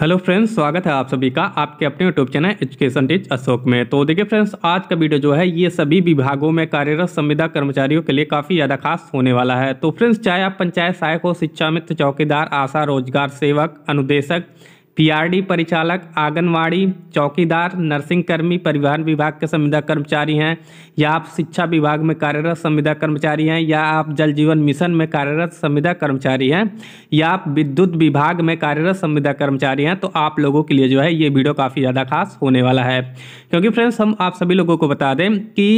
hello friends स्वागत है आप सभी का आपके अपने YouTube channel education teach Ashok में तो देखिए फ्रेंड्स आज का वीडियो जो है ये सभी विभागों में कार्यरत संविदा कर्मचारियों के लिए काफ़ी ज़्यादा खास होने वाला है तो फ्रेंड्स चाहे आप पंचायत सहायक हो शिक्षा मित्र चौकीदार आशा रोजगार सेवक अनुदेशक पीआरडी परिचालक आंगनवाड़ी चौकीदार नर्सिंग कर्मी परिवहन विभाग के संविदा कर्मचारी हैं या आप शिक्षा विभाग में कार्यरत संविदा कर्मचारी हैं या आप जल जीवन मिशन में कार्यरत संविदा कर्मचारी हैं या आप विद्युत विभाग में कार्यरत संविदा कर्मचारी हैं तो आप लोगों के लिए जो है ये वीडियो काफ़ी ज़्यादा खास होने वाला है क्योंकि फ्रेंड्स हम आप सभी लोगों को बता दें कि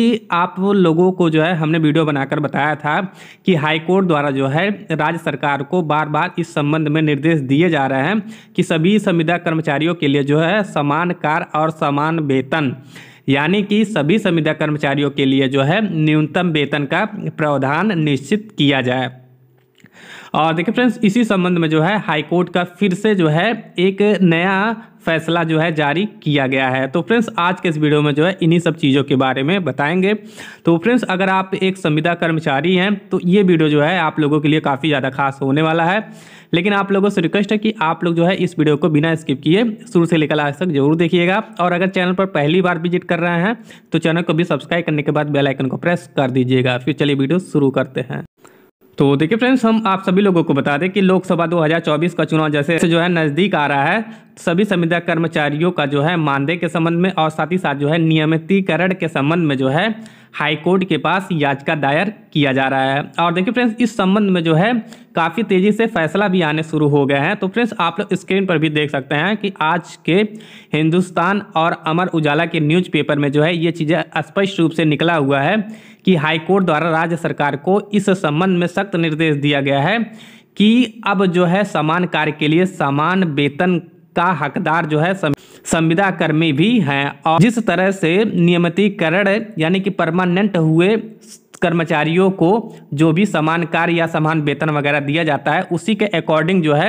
आप लोगों को जो है हमने वीडियो बनाकर बताया था कि हाईकोर्ट द्वारा जो है राज्य सरकार को बार बार इस संबंध में निर्देश दिए जा रहे हैं कि सभी संविदा कर्मचारियों के लिए जो है समान कार और समान वेतन यानी कि सभी संविदा कर्मचारियों के लिए जो है न्यूनतम वेतन का प्रावधान निश्चित किया जाए और देखिए फ्रेंड्स इसी संबंध में जो है हाईकोर्ट का फिर से जो है एक नया फैसला जो है जारी किया गया है तो फ्रेंड्स आज के इस वीडियो में जो है इन्हीं सब चीज़ों के बारे में बताएंगे तो फ्रेंड्स अगर आप एक संविदा कर्मचारी हैं तो ये वीडियो जो है आप लोगों के लिए काफ़ी ज़्यादा खास होने वाला है लेकिन आप लोगों से रिक्वेस्ट है कि आप लोग जो है इस वीडियो को बिना स्किप किए शुरू से लेकर आज तक जरूर देखिएगा और अगर चैनल पर पहली बार विजिट कर रहे हैं तो चैनल को भी सब्सक्राइब करने के बाद बेलाइकन को प्रेस कर दीजिएगा फिर चलिए वीडियो शुरू करते हैं तो देखिए फ्रेंड्स हम आप सभी लोगों को बता दें कि लोकसभा 2024 का चुनाव जैसे जो है नज़दीक आ रहा है सभी संविदा कर्मचारियों का जो है मानदेय के संबंध में और साथ ही साथ जो है नियमितीकरण के संबंध में जो है हाईकोर्ट के पास याचिका दायर किया जा रहा है और देखिए फ्रेंड्स इस संबंध में जो है काफ़ी तेज़ी से फैसला भी आने शुरू हो गए हैं तो फ्रेंड्स आप लोग स्क्रीन पर भी देख सकते हैं कि आज के हिंदुस्तान और अमर उजाला के न्यूज़पेपर में जो है ये चीज़ें स्पष्ट रूप से निकला हुआ है कि हाईकोर्ट द्वारा राज्य सरकार को इस संबंध में सख्त निर्देश दिया गया है कि अब जो है समान कार्य के लिए समान वेतन का हकदार जो है संविदा कर्मी भी हैं और जिस तरह से नियमितीकरण यानी कि परमानेंट हुए कर्मचारियों को जो भी समान कार्य या समान वेतन वगैरह दिया जाता है उसी के अकॉर्डिंग जो है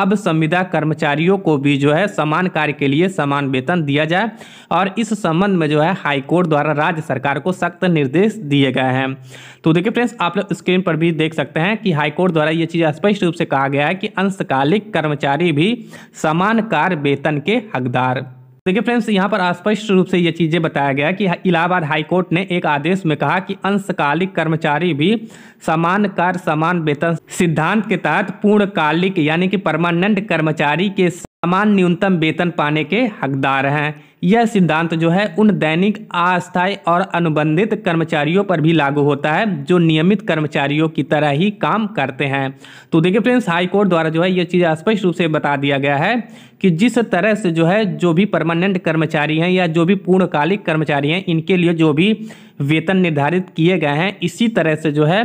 अब संविदा कर्मचारियों को भी जो है समान कार्य के लिए समान वेतन दिया जाए और इस संबंध में जो है हाईकोर्ट द्वारा राज्य सरकार को सख्त निर्देश दिए गए हैं तो देखिए फ्रेंड्स आप लोग स्क्रीन पर भी देख सकते हैं कि हाईकोर्ट द्वारा ये चीज़ स्पष्ट रूप से कहा गया है कि अंशकालिक कर्मचारी भी समान कार्य वेतन के हकदार देखिए फ्रेंड्स यहाँ पर स्पष्ट रूप से ये चीजें बताया गया कि इलाहाबाद हाईकोर्ट ने एक आदेश में कहा कि अंशकालिक कर्मचारी भी समान कार्य समान वेतन सिद्धांत के तहत पूर्णकालिक यानी कि परमानेंट कर्मचारी के समान न्यूनतम वेतन पाने के हकदार हैं यह सिद्धांत जो है उन दैनिक अस्थायी और अनुबंधित कर्मचारियों पर भी लागू होता है जो नियमित कर्मचारियों की तरह ही काम करते हैं तो देखिए फ्रेंड्स हाई कोर्ट द्वारा जो है यह चीज़ स्पष्ट रूप से बता दिया गया है कि जिस तरह से जो है जो भी परमानेंट कर्मचारी हैं या जो भी पूर्णकालिक कर्मचारी हैं इनके लिए जो भी वेतन निर्धारित किए गए हैं इसी तरह से जो है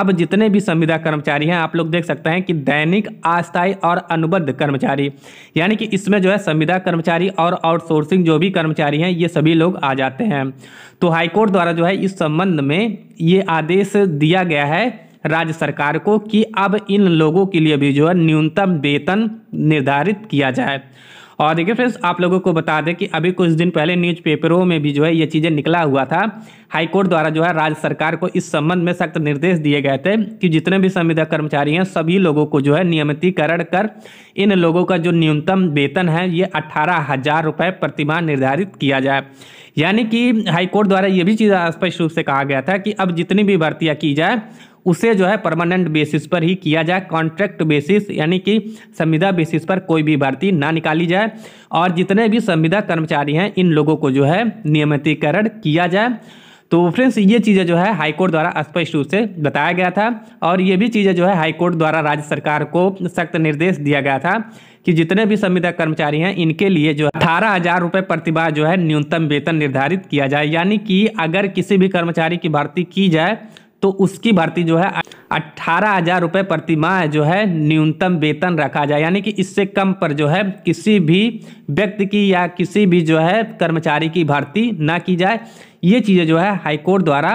अब जितने भी संविदा कर्मचारी हैं आप लोग देख सकते हैं कि दैनिक अस्थायी और अनुबद्ध कर्मचारी यानी कि इसमें जो है संविदा कर्मचारी और आउटसोर्सिंग जो भी कर्मचारी हैं ये सभी लोग आ जाते हैं तो हाईकोर्ट द्वारा जो है इस संबंध में ये आदेश दिया गया है राज्य सरकार को कि अब इन लोगों के लिए भी जो है न्यूनतम वेतन निर्धारित किया जाए और देखिए फ्रेंड्स आप लोगों को बता दें कि अभी कुछ दिन पहले न्यूज़पेपरों में भी जो है ये चीज़ें निकला हुआ था हाईकोर्ट द्वारा जो है राज्य सरकार को इस संबंध में सख्त निर्देश दिए गए थे कि जितने भी संविदा कर्मचारी हैं सभी लोगों को जो है नियमितीकरण कर इन लोगों का जो न्यूनतम वेतन है ये अट्ठारह हज़ार रुपये प्रतिमाह निर्धारित किया जाए यानी कि हाईकोर्ट द्वारा ये भी चीज़ स्पष्ट रूप से कहा गया था कि अब जितनी भी भर्तियाँ की जाए उसे जो है परमानेंट बेसिस पर ही किया जाए कॉन्ट्रैक्ट बेसिस यानी कि संविदा बेसिस पर कोई भी भर्ती ना निकाली जाए और जितने भी संविदा कर्मचारी हैं इन लोगों को जो है नियमितीकरण किया जाए तो फ्रेंड्स ये चीज़ें जो है हाईकोर्ट द्वारा स्पष्ट रूप से बताया गया था और ये भी चीज़ें जो है हाईकोर्ट द्वारा राज्य सरकार को सख्त निर्देश दिया गया था कि जितने भी संविदा कर्मचारी हैं इनके लिए जो है अठारह हजार रुपये प्रतिभा जो है न्यूनतम वेतन निर्धारित किया जाए यानी कि अगर किसी भी कर्मचारी की भर्ती की जाए तो उसकी भर्ती जो है अट्ठारह हजार रुपये प्रति माह जो है न्यूनतम वेतन रखा जाए यानी कि इससे कम पर जो है किसी भी व्यक्ति की या किसी भी जो है कर्मचारी की भर्ती ना की जाए ये चीज़ें जो है हाईकोर्ट द्वारा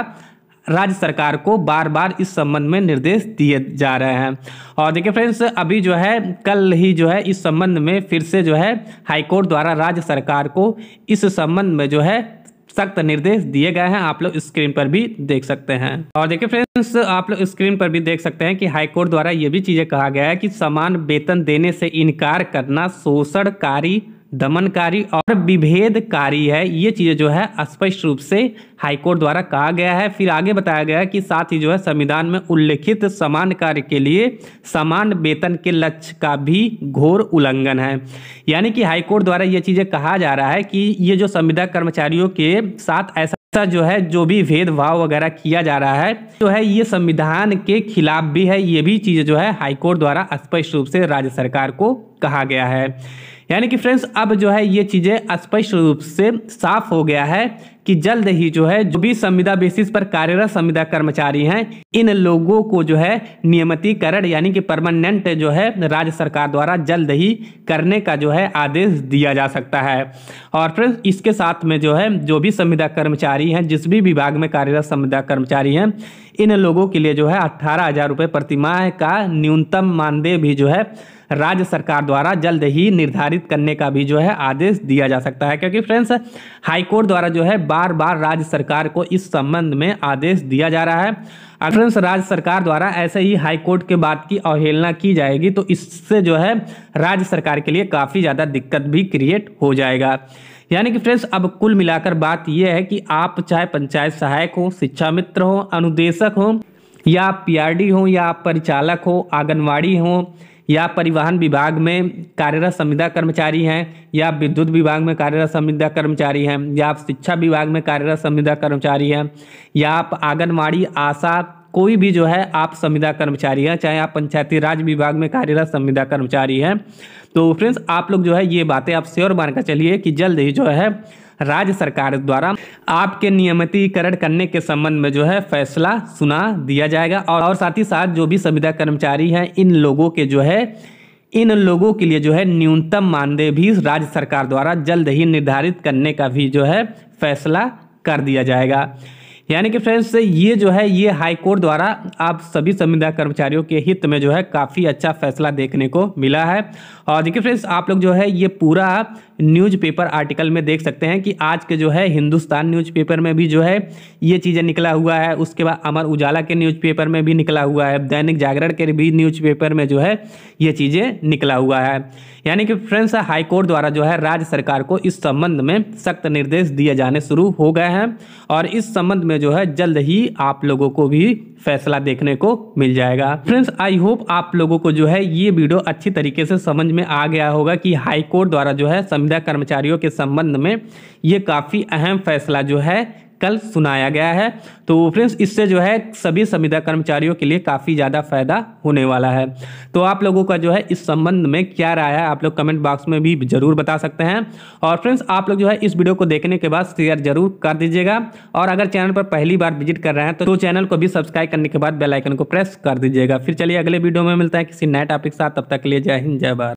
राज्य सरकार को बार बार इस संबंध में निर्देश दिए जा रहे हैं और देखिए फ्रेंड्स अभी जो है कल ही जो है इस संबंध में फिर से जो है हाईकोर्ट द्वारा राज्य सरकार को इस संबंध में जो है सख्त निर्देश दिए गए हैं आप लोग स्क्रीन पर भी देख सकते हैं और देखिए फ्रेंड्स आप लोग स्क्रीन पर भी देख सकते हैं कि हाईकोर्ट द्वारा ये भी चीजें कहा गया है कि समान वेतन देने से इनकार करना शोषणकारी दमनकारी और विभेदकारी है ये चीज़ें जो है स्पष्ट रूप से हाईकोर्ट द्वारा कहा गया है फिर आगे बताया गया है कि साथ ही जो है संविधान में उल्लिखित समान कार्य के लिए समान वेतन के लक्ष्य का भी घोर उल्लंघन है यानी कि हाईकोर्ट द्वारा ये चीज़ें कहा जा रहा है कि ये जो संविदा कर्मचारियों के साथ ऐसा ऐसा जो है जो भी भेदभाव वगैरह किया जा रहा है जो है ये संविधान के खिलाफ भी है ये भी चीज़ जो है हाईकोर्ट द्वारा स्पष्ट रूप से राज्य सरकार को कहा गया है यानी कि फ्रेंड्स अब जो है ये चीज़ें स्पष्ट रूप से साफ हो गया है कि जल्द ही जो है जो भी संविदा बेसिस पर कार्यरत संविदा कर्मचारी हैं इन लोगों को जो है नियमितीकरण यानी कि परमानेंट जो है राज्य सरकार द्वारा जल्द ही करने का जो है आदेश दिया जा सकता है और फ्रेंड्स इसके साथ में जो है जो भी संविदा कर्मचारी हैं जिस भी विभाग में कार्यरत संविदा कर्मचारी हैं इन लोगों के लिए जो है अट्ठारह हजार रुपये प्रतिमाह का न्यूनतम मानदेय भी जो है राज्य सरकार द्वारा जल्द ही निर्धारित करने का भी जो है आदेश दिया जा सकता है क्योंकि फ्रेंड्स हाईकोर्ट द्वारा जो है बार बार राज्य सरकार को इस संबंध में आदेश दिया जा रहा है फ्रेंड्स राज्य सरकार द्वारा ऐसे ही हाईकोर्ट के बाद की अवहेलना की जाएगी तो इससे जो है राज्य सरकार के लिए काफ़ी ज़्यादा दिक्कत भी क्रिएट हो जाएगा यानी कि फ्रेंड्स अब कुल मिलाकर बात यह है कि आप चाहे पंचायत सहायक हो शिक्षा मित्र हो अनुदेशक हो या पीआरडी हो या आप परिचालक हो आंगनवाड़ी हो या परिवहन विभाग में कार्यरत संविदा कर्मचारी हैं या विद्युत विभाग में कार्यरत संविदा कर्मचारी हैं या आप शिक्षा विभाग में कार्यरत संविदा कर्मचारी हैं या आप आंगनवाड़ी आशा कोई भी जो है आप संविदा कर्मचारी हैं चाहे आप पंचायती राज विभाग में कार्यरत संविदा कर्मचारी हैं तो फ्रेंड्स आप लोग जो है ये बातें आप श्योर मानकर चलिए कि जल्द ही जो है राज्य सरकार द्वारा आपके नियमितीकरण करने के संबंध में जो है फैसला सुना दिया जाएगा और, और साथ ही साथ जो भी संविदा कर्मचारी हैं इन लोगों के जो है इन लोगों के लिए जो है न्यूनतम मानदेय भी राज्य सरकार द्वारा जल्द ही निर्धारित करने का भी जो है फैसला कर दिया जाएगा यानी कि फ्रेंड्स ये जो है ये हाई कोर्ट द्वारा आप सभी संविदा कर्मचारियों के हित में जो है काफ़ी अच्छा फैसला देखने को मिला है और देखिए फ्रेंड्स आप लोग जो है ये पूरा न्यूज़पेपर आर्टिकल में देख सकते हैं कि आज के जो है हिंदुस्तान न्यूज़पेपर में भी जो है ये चीज़ें निकला हुआ है उसके बाद अमर उजाला के न्यूज़पेपर में भी निकला हुआ है दैनिक जागरण के भी न्यूज़पेपर में जो है ये चीज़ें निकला हुआ है यानी कि फ्रेंड्स हाईकोर्ट द्वारा जो है राज्य सरकार को इस संबंध में सख्त निर्देश दिए जाने शुरू हो गए हैं और इस संबंध में में जो है जल्द ही आप लोगों को भी फैसला देखने को मिल जाएगा फ्रेंड्स आई होप आप लोगों को जो है ये वीडियो अच्छी तरीके से समझ में आ गया होगा कि हाईकोर्ट द्वारा जो है संविदा कर्मचारियों के संबंध में ये काफ़ी अहम फैसला जो है कल सुनाया गया है तो फ्रेंड्स इससे जो है सभी संविदा कर्मचारियों के लिए काफ़ी ज़्यादा फायदा होने वाला है तो आप लोगों का जो है इस संबंध में क्या राय है आप लोग कमेंट बॉक्स में भी जरूर बता सकते हैं और फ्रेंड्स आप लोग जो है इस वीडियो को देखने के बाद शेयर जरूर कर दीजिएगा और अगर चैनल पर पहली बार विजिट कर रहे हैं तो चैनल को भी सब्सक्राइब करने के बाद बेलाइकन को प्रेस कर दीजिएगा फिर चलिए अगले वीडियो में मिलता है किसी नए टॉपिक के साथ तब तक के लिए जय हिंद जय भारत